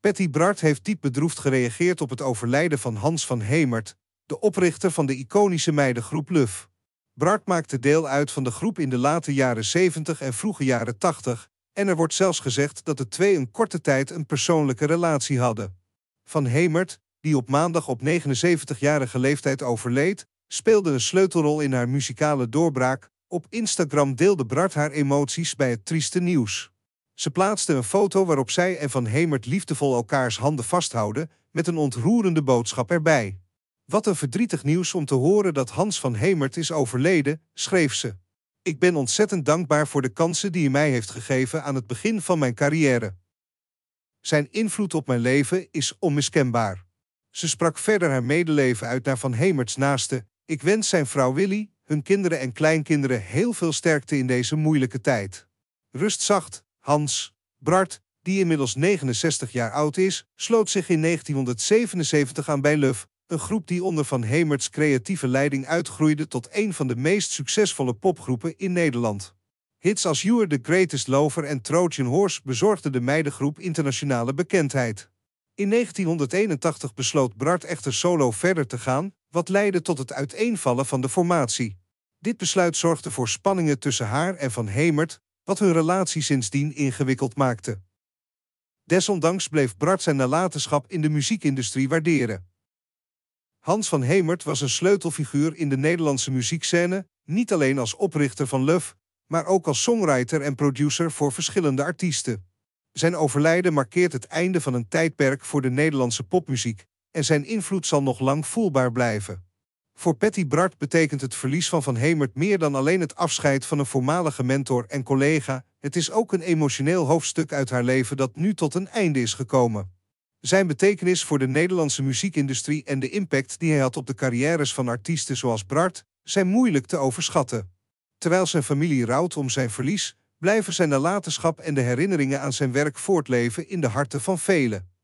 Patty Bart heeft diep bedroefd gereageerd op het overlijden van Hans van Hemert, de oprichter van de iconische meidengroep Luf. Bart maakte deel uit van de groep in de late jaren 70 en vroege jaren 80 en er wordt zelfs gezegd dat de twee een korte tijd een persoonlijke relatie hadden. Van Hemert, die op maandag op 79-jarige leeftijd overleed, speelde een sleutelrol in haar muzikale doorbraak. Op Instagram deelde Bart haar emoties bij het trieste nieuws. Ze plaatste een foto waarop zij en Van Hemert liefdevol elkaars handen vasthouden, met een ontroerende boodschap erbij. Wat een verdrietig nieuws om te horen dat Hans van Hemert is overleden, schreef ze. Ik ben ontzettend dankbaar voor de kansen die hij mij heeft gegeven aan het begin van mijn carrière. Zijn invloed op mijn leven is onmiskenbaar. Ze sprak verder haar medeleven uit naar Van Hemerts naaste. Ik wens zijn vrouw Willy, hun kinderen en kleinkinderen heel veel sterkte in deze moeilijke tijd. Rust zacht, Hans Bart, die inmiddels 69 jaar oud is, sloot zich in 1977 aan bij LUF, een groep die onder Van Hemerts creatieve leiding uitgroeide tot een van de meest succesvolle popgroepen in Nederland. Hits als You Are The Greatest Lover en Trojan Horse bezorgden de meidengroep internationale bekendheid. In 1981 besloot Bart echter solo verder te gaan, wat leidde tot het uiteenvallen van de formatie. Dit besluit zorgde voor spanningen tussen haar en Van Hemert, wat hun relatie sindsdien ingewikkeld maakte. Desondanks bleef Bart zijn nalatenschap in de muziekindustrie waarderen. Hans van Hemert was een sleutelfiguur in de Nederlandse muziekscène, niet alleen als oprichter van Luf, maar ook als songwriter en producer voor verschillende artiesten. Zijn overlijden markeert het einde van een tijdperk voor de Nederlandse popmuziek en zijn invloed zal nog lang voelbaar blijven. Voor Patty Bart betekent het verlies van Van Hemert meer dan alleen het afscheid van een voormalige mentor en collega. Het is ook een emotioneel hoofdstuk uit haar leven dat nu tot een einde is gekomen. Zijn betekenis voor de Nederlandse muziekindustrie en de impact die hij had op de carrières van artiesten zoals Bart zijn moeilijk te overschatten. Terwijl zijn familie rouwt om zijn verlies, blijven zijn nalatenschap en de herinneringen aan zijn werk voortleven in de harten van velen.